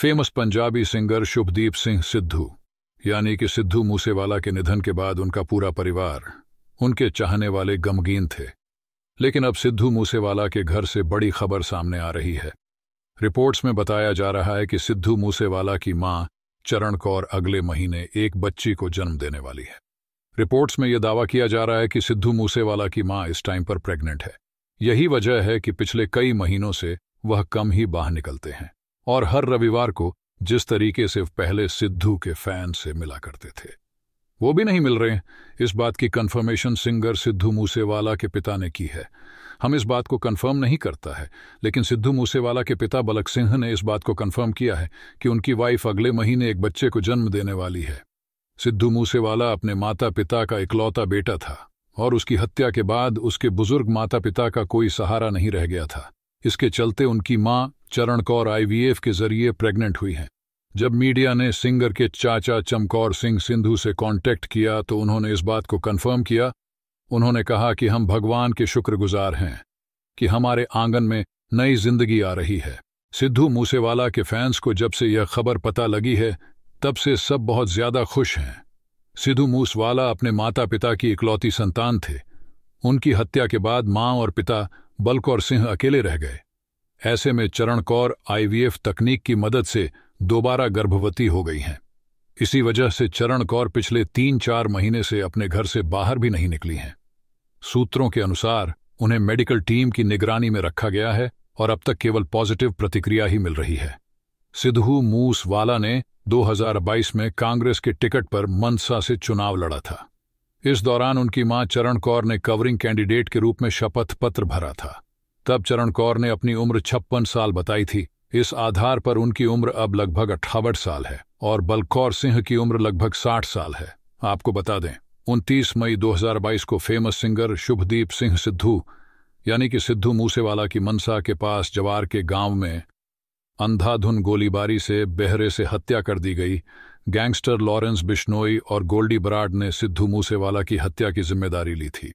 famous Punjabi singer Shubhdeep Singh Sidhu यानी कि सिद्धू मूसेवाला के निधन के बाद उनका पूरा परिवार उनके चाहने वाले गमगीन थे लेकिन अब सिद्धू मूसेवाला के घर से बड़ी खबर सामने आ रही है रिपोर्ट्स में बताया जा रहा है कि सिद्धू मूसेवाला की मां चरण कौर अगले महीने एक बच्ची को जन्म देने वाली है रिपोर्ट्स में यह दावा किया जा रहा है कि सिद्धू मूसेवाला की मां इस टाइम पर प्रेग्नेंट है यही वजह है कि पिछले कई महीनों से वह कम ही बाहर निकलते हैं और हर रविवार को जिस तरीके से पहले सिद्धू के फैन से मिला करते थे वो भी नहीं मिल रहे इस बात की कंफर्मेशन सिंगर सिद्धू मूसेवाला के पिता ने की है हम इस बात को कंफर्म नहीं करता है लेकिन सिद्धू मूसेवाला के पिता बलक सिंह ने इस बात को कंफर्म किया है कि उनकी वाइफ अगले महीने एक बच्चे को जन्म देने वाली है सिद्धू मूसेवाला अपने माता पिता का इकलौता बेटा था और उसकी हत्या के बाद उसके बुजुर्ग माता पिता का कोई सहारा नहीं रह गया था इसके चलते उनकी माँ चरण कौर आईवीएफ के जरिए प्रेग्नेंट हुई हैं जब मीडिया ने सिंगर के चाचा चमकौर सिंह सिंधु से कांटेक्ट किया तो उन्होंने इस बात को कंफर्म किया उन्होंने कहा कि हम भगवान के शुक्रगुजार हैं कि हमारे आंगन में नई जिंदगी आ रही है सिद्धू मूसेवाला के फैंस को जब से यह खबर पता लगी है तब से सब बहुत ज्यादा खुश हैं सिद्धू मूसवाला अपने माता पिता की इकलौती संतान थे उनकी हत्या के बाद मां और पिता बलकौर सिंह अकेले रह गए ऐसे में चरण कौर आईवीएफ तकनीक की मदद से दोबारा गर्भवती हो गई हैं इसी वजह से चरण कौर पिछले तीन चार महीने से अपने घर से बाहर भी नहीं निकली हैं सूत्रों के अनुसार उन्हें मेडिकल टीम की निगरानी में रखा गया है और अब तक केवल पॉजिटिव प्रतिक्रिया ही मिल रही है सिद्धू मूसवाला ने 2022 में कांग्रेस के टिकट पर मनसा से चुनाव लड़ा था इस दौरान उनकी मां चरण कौर ने कवरिंग कैंडिडेट के रूप में शपथ पत्र भरा था तब चरण कौर ने अपनी उम्र छप्पन साल बताई थी इस आधार पर उनकी उम्र अब लगभग अट्ठावन साल है और बलकौर सिंह की उम्र लगभग साठ साल है आपको बता दें उनतीस मई 2022 को फेमस सिंगर शुभदीप सिंह सिद्धू यानी कि सिद्धू मूसेवाला की मनसा के पास जवार के गांव में अंधाधुन गोलीबारी से बहरे से हत्या कर दी गई गैंगस्टर लॉरेंस बिश्नोई और गोल्डी बराड ने सिद्धू मूसेवाला की हत्या की जिम्मेदारी ली थी